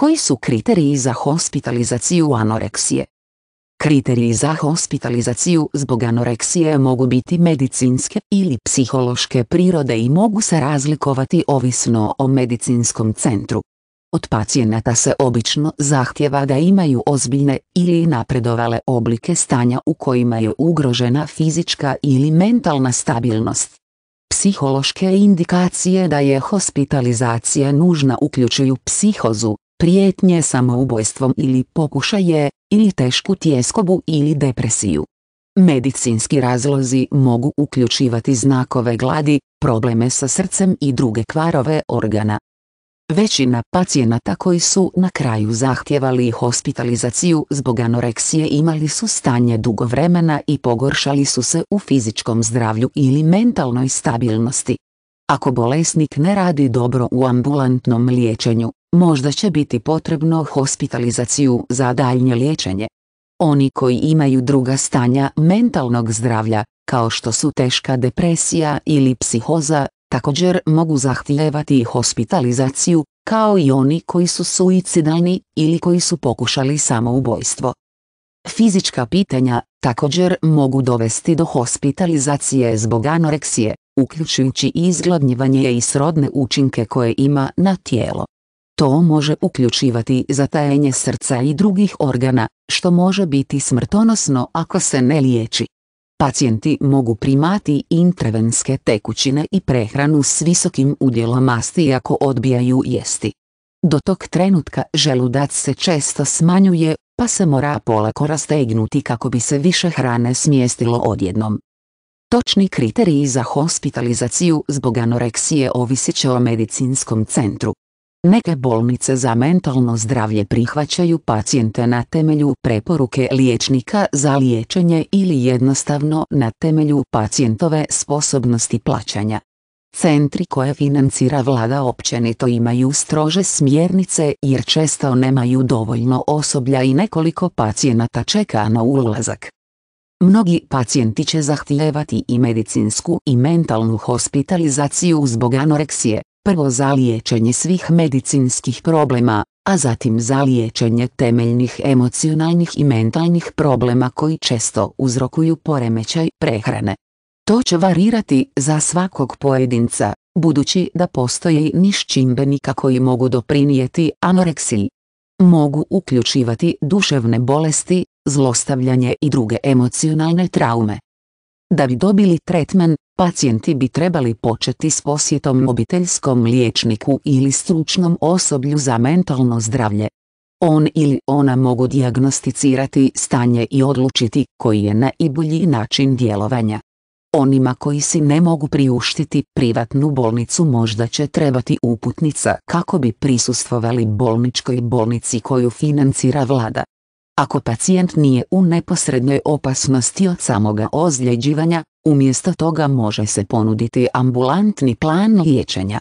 Koji su kriteriji za hospitalizaciju anoreksije? Kriteriji za hospitalizaciju zbog anoreksije mogu biti medicinske ili psihološke prirode i mogu se razlikovati ovisno o medicinskom centru. Od pacijenata se obično zahtjeva da imaju ozbiljne ili napredovale oblike stanja u kojima je ugrožena fizička ili mentalna stabilnost. Psihološke indikacije da je hospitalizacija nužna uključuju psihozu, prijetnje samoubojstvom ili pokušaje, ili tešku tjeskobu ili depresiju. Medicinski razlozi mogu uključivati znakove gladi, probleme sa srcem i druge kvarove organa. Većina pacijenata koji su na kraju zahtjevali hospitalizaciju zbog anoreksije imali su stanje dugo vremena i pogoršali su se u fizičkom zdravlju ili mentalnoj stabilnosti. Ako bolesnik ne radi dobro u ambulantnom liječenju, možda će biti potrebno hospitalizaciju za daljnje liječenje. Oni koji imaju druga stanja mentalnog zdravlja, kao što su teška depresija ili psihoza, također mogu zahtijevati hospitalizaciju, kao i oni koji su suicidalni ili koji su pokušali samoubojstvo. Fizička pitanja također mogu dovesti do hospitalizacije zbog anoreksije, uključujući izgladnjivanje i srodne učinke koje ima na tijelo. To može uključivati zatajenje srca i drugih organa, što može biti smrtonosno ako se ne liječi. Pacijenti mogu primati intravenske tekućine i prehranu s visokim udjelom masti ako odbijaju jesti. Do tog trenutka želudac se često smanjuje, pa se mora polako rastegnuti kako bi se više hrane smjestilo odjednom. Točni kriteriji za hospitalizaciju zbog anoreksije ovisit će o medicinskom centru. Neke bolnice za mentalno zdravlje prihvaćaju pacijente na temelju preporuke liječnika za liječenje ili jednostavno na temelju pacijentove sposobnosti plaćanja. Centri koje financira vlada općenito imaju strože smjernice jer često nemaju dovoljno osoblja i nekoliko pacijenata čeka na ulazak. Mnogi pacijenti će zahtijevati i medicinsku i mentalnu hospitalizaciju zbog anoreksije, prvo za liječenje svih medicinskih problema, a zatim za liječenje temeljnih emocionalnih i mentalnih problema koji često uzrokuju poremećaj prehrane. To će varirati za svakog pojedinca, budući da postoje niš čimbenika koji mogu doprinijeti anoreksiji. Mogu uključivati duševne bolesti, zlostavljanje i druge emocionalne traume. Da bi dobili tretman, pacijenti bi trebali početi s posjetom obiteljskom liječniku ili stručnom osoblju za mentalno zdravlje. On ili ona mogu diagnosticirati stanje i odlučiti koji je najbolji način djelovanja. Onima koji si ne mogu priuštiti privatnu bolnicu možda će trebati uputnica kako bi prisustvovali bolničkoj bolnici koju financira vlada. Ako pacijent nije u neposrednoj opasnosti od samoga ozljeđivanja, umjesto toga može se ponuditi ambulantni plan liječenja,